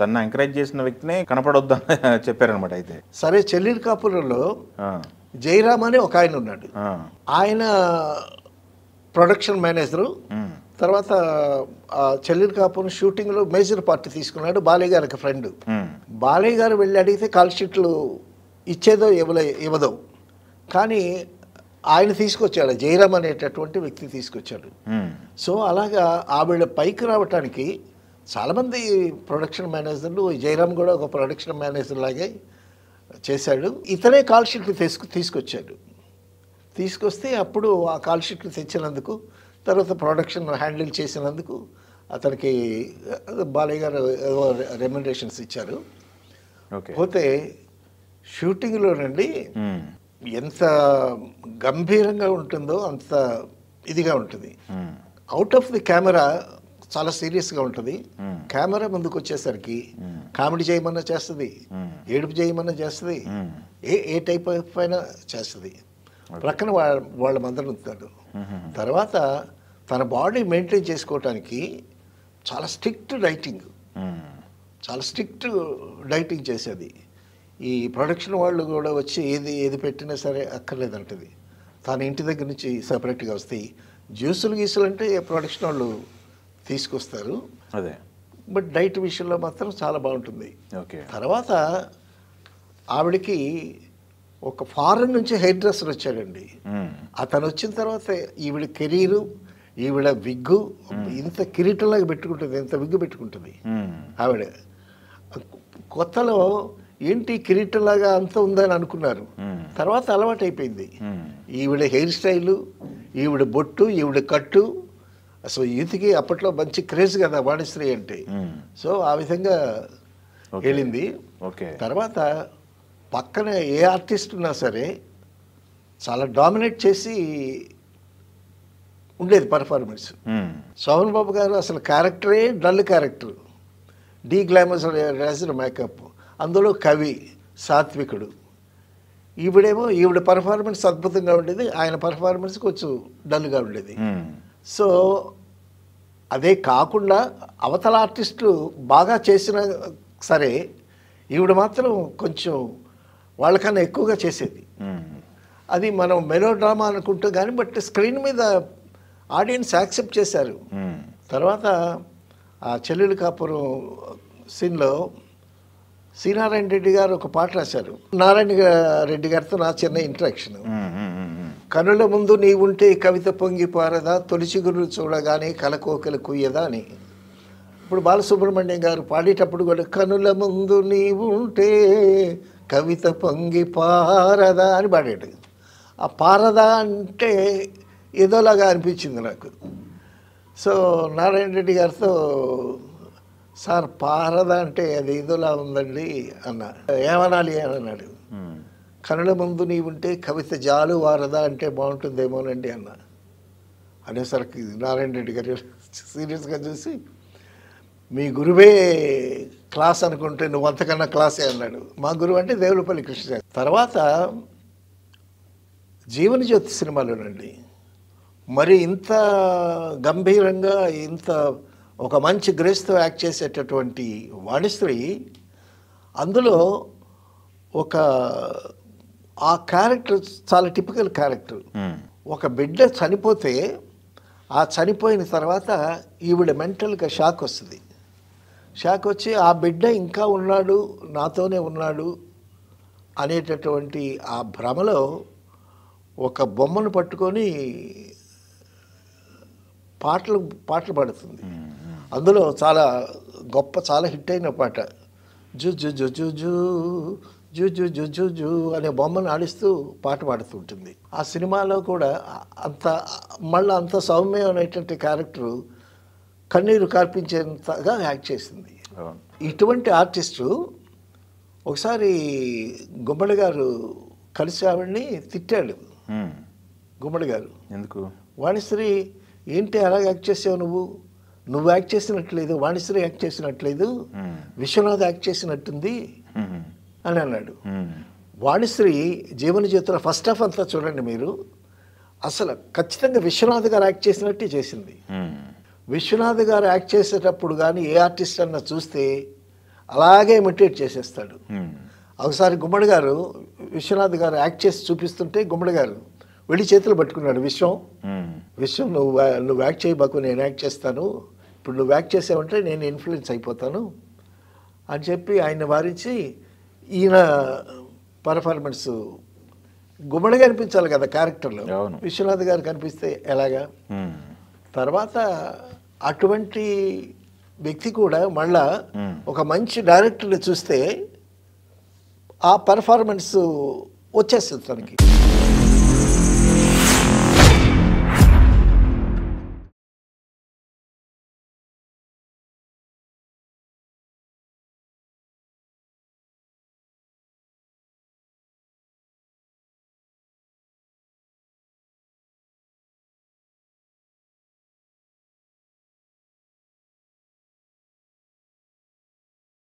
తను ఎంకరేజ్ చేసిన వ్యక్తినే కనపడొద్దని చెప్పారనమాట అయితే సరే చెల్లిని కాపురంలో జయరామ్ అనే ఒక ఆయన ఉన్నాడు ఆయన ప్రొడక్షన్ మేనేజరు తర్వాత చెల్లిని కాపురం షూటింగ్లో మేజర్ పార్ట్ తీసుకున్నాడు బాలయ్య గారికి ఫ్రెండ్ బాలయ్య గారు వెళ్ళి అడిగితే కాల్ షీట్లు ఇచ్చేదో ఇవ్వలే ఇవ్వదో కానీ ఆయన తీసుకొచ్చాడు జయరామ్ అనేటటువంటి వ్యక్తి తీసుకొచ్చాడు సో అలాగా ఆవిడ పైకి రావటానికి చాలామంది ప్రొడక్షన్ మేనేజర్లు జయరామ్ కూడా ఒక ప్రొడక్షన్ మేనేజర్ లాగే చేశాడు ఇతనే కాల్షీట్లు తీసుకు తీసుకొచ్చాడు తీసుకొస్తే అప్పుడు ఆ కాల్ షీట్లు తెచ్చినందుకు తర్వాత ప్రొడక్షన్ హ్యాండిల్ చేసినందుకు అతనికి బాలయ్య గారు ఏదో ఇచ్చారు పోతే షూటింగ్లోనండి ఎంత గంభీరంగా ఉంటుందో అంత ఇదిగా ఉంటుంది అవుట్ ఆఫ్ ది కెమెరా చాలా సీరియస్గా ఉంటుంది కెమెరా ముందుకు వచ్చేసరికి కామెడీ చేయమన్నా చేస్తుంది ఏడుపు చేయమన్నా చేస్తుంది ఏ ఏ టైప్ ఆఫ్ అయినా చేస్తుంది ప్రక్కన వాళ్ళ వాళ్ళ మందరం ఉంటాడు తర్వాత తన బాడీ మెయింటైన్ చేసుకోవటానికి చాలా స్ట్రిక్ట్ డైటింగ్ చాలా స్ట్రిక్ట్ డైటింగ్ చేసేది ఈ ప్రొడక్షన్ వాళ్ళు కూడా వచ్చి ఏది ఏది పెట్టినా సరే అక్కర్లేదంటది తన ఇంటి దగ్గర నుంచి సపరేట్గా వస్తాయి జ్యూసులు గీసులు అంటే ప్రొడక్షన్ వాళ్ళు తీసుకొస్తారు అదే బట్ డైట్ విషయంలో మాత్రం చాలా బాగుంటుంది ఓకే తర్వాత ఆవిడకి ఒక ఫారెన్ నుంచి హెయిర్ డ్రెస్సర్ వచ్చాడండి అతను వచ్చిన తర్వాత ఈవిడ కెరీరు ఈవిడ విగ్గు ఇంత కిరీటంలాగా పెట్టుకుంటుంది ఇంత విగ్గు పెట్టుకుంటుంది ఆవిడ కొత్తలో ఏంటి కిరీటంలాగా అంత ఉందని అనుకున్నారు తర్వాత అలవాటైపోయింది ఈవిడ హెయిర్ స్టైలు ఈవిడ బొట్టు ఈవిడ కట్టు సో యూత్కి అప్పట్లో మంచి క్రేజ్ కదా వాణిశ్రీ అంటే సో ఆ విధంగా వెళ్ళింది ఓకే తర్వాత పక్కన ఏ ఆర్టిస్ట్ ఉన్నా సరే చాలా డామినేట్ చేసి ఉండేది పర్ఫార్మెన్స్ శోభన్ బాబు గారు అసలు క్యారెక్టరే డల్ క్యారెక్టర్ డీ గ్లామర్స్ రాసిన మేకప్ అందులో కవి సాత్వికుడు ఈవిడేమో ఈవిడ పర్ఫార్మెన్స్ అద్భుతంగా ఉండేది ఆయన పర్ఫార్మెన్స్ కొంచెం డల్గా ఉండేది సో అదే కాకుండా అవతల ఆర్టిస్టులు బాగా చేసిన సరే ఈవిడ మాత్రం కొంచెం వాళ్ళకన్నా ఎక్కువగా చేసేది అది మనం మెలో డ్రామా అనుకుంటూ కానీ బట్ స్క్రీన్ మీద ఆడియన్స్ యాక్సెప్ట్ చేశారు తర్వాత ఆ చెల్లెలు కాపురం సీన్లో శ్రీనారాయణ రెడ్డి గారు ఒక పాట రాశారు నారాయణ రెడ్డి గారితో నా చిన్న ఇంట్రాక్షన్ కనుల ముందు ఉంటే కవిత పొంగి పారదా తొలిచి గురులు చూడగానే కలకోకలు కుయ్యదా అని ఇప్పుడు బాలసుబ్రహ్మణ్యం గారు పాడేటప్పుడు కూడా కనుల ముందు ఉంటే కవిత పొంగి పారదా అని పాడాడు ఆ పారదా అంటే ఏదోలాగా అనిపించింది నాకు సో నారాయణ రెడ్డి గారితో సార్ పారదా అంటే అది ఏదోలా ఉందండి అన్న ఏమనాలి అని అన్నాడు కన్నడ ముందు నీ ఉంటే కవిత జాలు వారదా అంటే బాగుంటుందేమోనండి అన్న అనేసరికి నారాయణ రెడ్డి గారు సీరియస్గా చూసి మీ గురువే క్లాస్ అనుకుంటే నువ్వు అంతకన్నా క్లాసే అన్నాడు మా గురువు అంటే దేవులపల్లి కృష్ణ తర్వాత జీవనజ్యోతి సినిమాలోనండి మరి ఇంత గంభీరంగా ఇంత ఒక మంచి గ్రేస్తో యాక్ట్ చేసేటటువంటి వాణిశ్రీ అందులో ఒక ఆ క్యారెక్టర్ చాలా టిపికల్ క్యారెక్టర్ ఒక బిడ్డ చనిపోతే ఆ చనిపోయిన తర్వాత ఈవిడ మెంటల్గా షాక్ వస్తుంది షాక్ వచ్చి ఆ బిడ్డ ఇంకా ఉన్నాడు నాతోనే ఉన్నాడు అనేటటువంటి ఆ భ్రమలో ఒక బొమ్మను పట్టుకొని పాటలు పాటలు పాడుతుంది అందులో చాలా గొప్ప చాలా హిట్ అయిన పాట జు జు జు జు జు జూ జూ జూ జూ జూ అనే బొమ్మను ఆడిస్తూ పాట పాడుతుంటుంది ఆ సినిమాలో కూడా అంత మళ్ళీ అంత సౌమ్యం అనేటువంటి క్యారెక్టరు కన్నీరు కార్పించేంతగా యాక్ట్ చేసింది ఇటువంటి ఆర్టిస్టు ఒకసారి గుమ్మడి గారు కలిసి ఆవిడ్ని తిట్టాడు గుమ్మడి గారు ఎందుకు వాణిశ్రీ ఏంటి అలా యాక్ట్ చేసావు నువ్వు నువ్వు యాక్ట్ చేసినట్లేదు వాణిశ్రీ యాక్ట్ చేసినట్లేదు విశ్వనాథ్ యాక్ట్ చేసినట్టుంది అని అన్నాడు వాణిశ్రీ జీవన జీవితంలో ఫస్ట్ ఆఫ్ అంతా చూడండి మీరు అసలు ఖచ్చితంగా విశ్వనాథ్ గారు యాక్ట్ చేసినట్టే చేసింది విశ్వనాథ్ గారు యాక్ట్ చేసేటప్పుడు కానీ ఏ ఆర్టిస్ట్ అన్న చూస్తే అలాగే ఇమిటేట్ చేసేస్తాడు ఒకసారి గుమ్మడి గారు విశ్వనాథ్ గారు యాక్ట్ చేసి చూపిస్తుంటే గుమ్మడి గారు వెళ్ళి చేతులు పట్టుకున్నాడు విశ్వం విశ్వం నువ్వు నువ్వు యాక్ట్ చేయబాకు నేను యాక్ట్ చేస్తాను ఇప్పుడు నువ్వు యాక్ట్ చేసావంటే నేను ఇన్ఫ్లుయెన్స్ అయిపోతాను అని చెప్పి ఆయన వారించి ఈయన పర్ఫార్మెన్స్ గుమ్మడిగా అనిపించాలి కదా క్యారెక్టర్లో విశ్వనాథ్ గారు కనిపిస్తే ఎలాగా తర్వాత అటువంటి వ్యక్తి కూడా మళ్ళా ఒక మంచి డైరెక్టర్ని చూస్తే ఆ పర్ఫార్మెన్స్ వచ్చేస్తుంది తనకి